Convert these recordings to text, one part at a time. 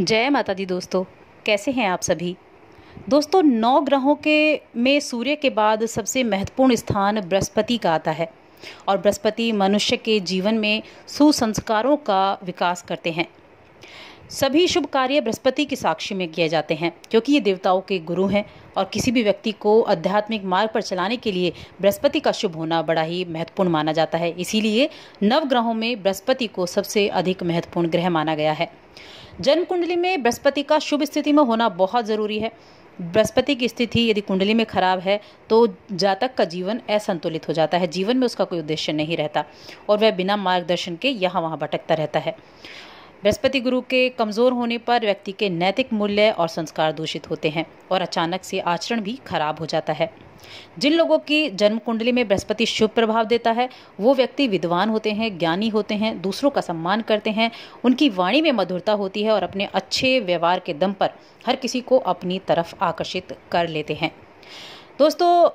जय माता दी दोस्तों कैसे हैं आप सभी दोस्तों नौ ग्रहों के में सूर्य के बाद सबसे महत्वपूर्ण स्थान बृहस्पति का आता है और बृहस्पति मनुष्य के जीवन में सुसंस्कारों का विकास करते हैं सभी शुभ कार्य बृहस्पति के साक्षी में किए जाते हैं क्योंकि ये देवताओं के गुरु हैं और किसी भी व्यक्ति को आध्यात्मिक मार्ग पर चलाने के लिए बृहस्पति का शुभ होना बड़ा ही महत्वपूर्ण माना जाता है इसीलिए नवग्रहों में बृहस्पति को सबसे अधिक महत्वपूर्ण ग्रह माना गया है जन्म कुंडली में बृहस्पति का शुभ स्थिति में होना बहुत ज़रूरी है बृहस्पति की स्थिति यदि कुंडली में खराब है तो जातक का जीवन असंतुलित हो जाता है जीवन में उसका कोई उद्देश्य नहीं रहता और वह बिना मार्गदर्शन के यहाँ वहाँ भटकता रहता है बृहस्पति गुरु के कमज़ोर होने पर व्यक्ति के नैतिक मूल्य और संस्कार दूषित होते हैं और अचानक से आचरण भी खराब हो जाता है जिन लोगों की जन्म कुंडली में बृहस्पति शुभ प्रभाव देता है वो व्यक्ति विद्वान होते हैं ज्ञानी होते हैं दूसरों का सम्मान करते हैं उनकी वाणी में मधुरता होती है और अपने अच्छे व्यवहार के दम पर हर किसी को अपनी तरफ आकर्षित कर लेते हैं दोस्तों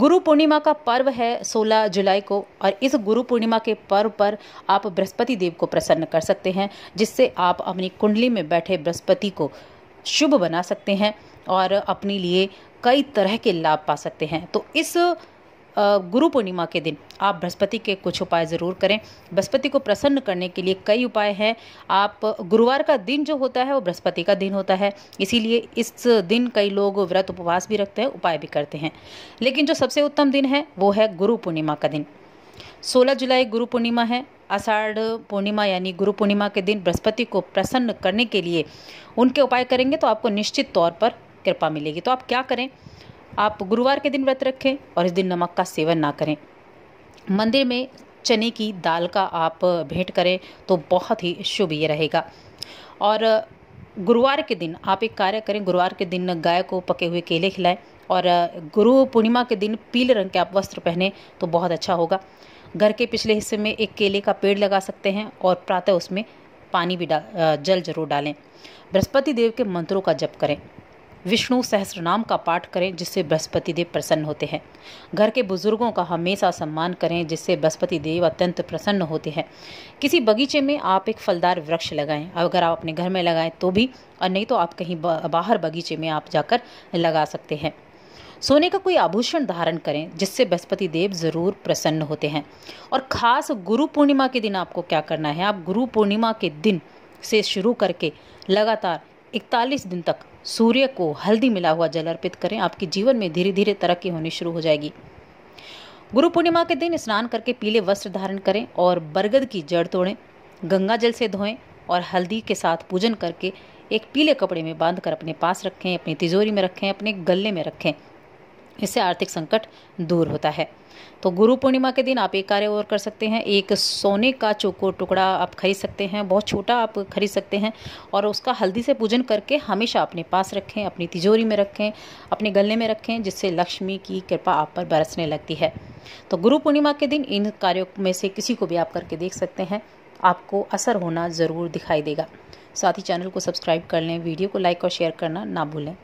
गुरु पूर्णिमा का पर्व है 16 जुलाई को और इस गुरु पूर्णिमा के पर्व पर आप बृहस्पति देव को प्रसन्न कर सकते हैं जिससे आप अपनी कुंडली में बैठे बृहस्पति को शुभ बना सकते हैं और अपने लिए कई तरह के लाभ पा सकते हैं तो इस गुरु पूर्णिमा के दिन आप बृहस्पति के कुछ उपाय ज़रूर करें बृहस्पति को प्रसन्न करने के लिए कई उपाय हैं आप गुरुवार का दिन जो होता है वो बृहस्पति का दिन होता है इसीलिए इस दिन कई लोग व्रत उपवास भी रखते हैं उपाय भी करते हैं लेकिन जो सबसे उत्तम दिन है वो है गुरु पूर्णिमा का दिन 16 जुलाई गुरु पूर्णिमा है आषाढ़ पूर्णिमा यानी गुरु पूर्णिमा के दिन बृहस्पति को प्रसन्न करने के लिए उनके उपाय करेंगे तो आपको निश्चित तौर पर कृपा मिलेगी तो आप क्या करें आप गुरुवार के दिन व्रत रखें और इस दिन नमक का सेवन ना करें मंदिर में चने की दाल का आप भेंट करें तो बहुत ही शुभ ये रहेगा और गुरुवार के दिन आप एक कार्य करें गुरुवार के दिन गाय को पके हुए केले खिलाएं और गुरु पूर्णिमा के दिन पीले रंग के आप वस्त्र पहने तो बहुत अच्छा होगा घर के पिछले हिस्से में एक केले का पेड़ लगा सकते हैं और प्रातः उसमें पानी भी डाल जल जरूर डालें बृहस्पति देव के मंत्रों का जप करें विष्णु सहस्र नाम का पाठ करें जिससे बृहस्पति देव प्रसन्न होते हैं घर के बुजुर्गों का हमेशा सम्मान करें जिससे बृहस्पति देव अत्यंत प्रसन्न होते हैं किसी बगीचे में आप एक फलदार वृक्ष लगाएं अगर आप अपने घर में लगाएं तो भी और नहीं तो आप कहीं बाहर बगीचे में आप जाकर लगा सकते हैं सोने का कोई आभूषण धारण करें जिससे बृहस्पति देव ज़रूर प्रसन्न होते हैं और ख़ास गुरु पूर्णिमा के दिन आपको क्या करना है आप गुरु पूर्णिमा के दिन से शुरू करके लगातार इकतालीस दिन तक सूर्य को हल्दी मिला हुआ जल अर्पित करें आपके जीवन में धीरे धीरे तरक्की होनी शुरू हो जाएगी गुरु पूर्णिमा के दिन स्नान करके पीले वस्त्र धारण करें और बरगद की जड़ तोड़ें गंगा जल से धोएं और हल्दी के साथ पूजन करके एक पीले कपड़े में बांध कर अपने पास रखें अपनी तिजोरी में रखें अपने गले में रखें इससे आर्थिक संकट दूर होता है तो गुरु पूर्णिमा के दिन आप एक कार्य और कर सकते हैं एक सोने का चोको टुकड़ा आप खरीद सकते हैं बहुत छोटा आप खरीद सकते हैं और उसका हल्दी से पूजन करके हमेशा अपने पास रखें अपनी तिजोरी में रखें अपने गले में रखें जिससे लक्ष्मी की कृपा आप पर बरसने लगती है तो गुरु पूर्णिमा के दिन इन कार्यों में से किसी को भी आप करके देख सकते हैं आपको असर होना ज़रूर दिखाई देगा साथ ही चैनल को सब्सक्राइब कर लें वीडियो को लाइक और शेयर करना ना भूलें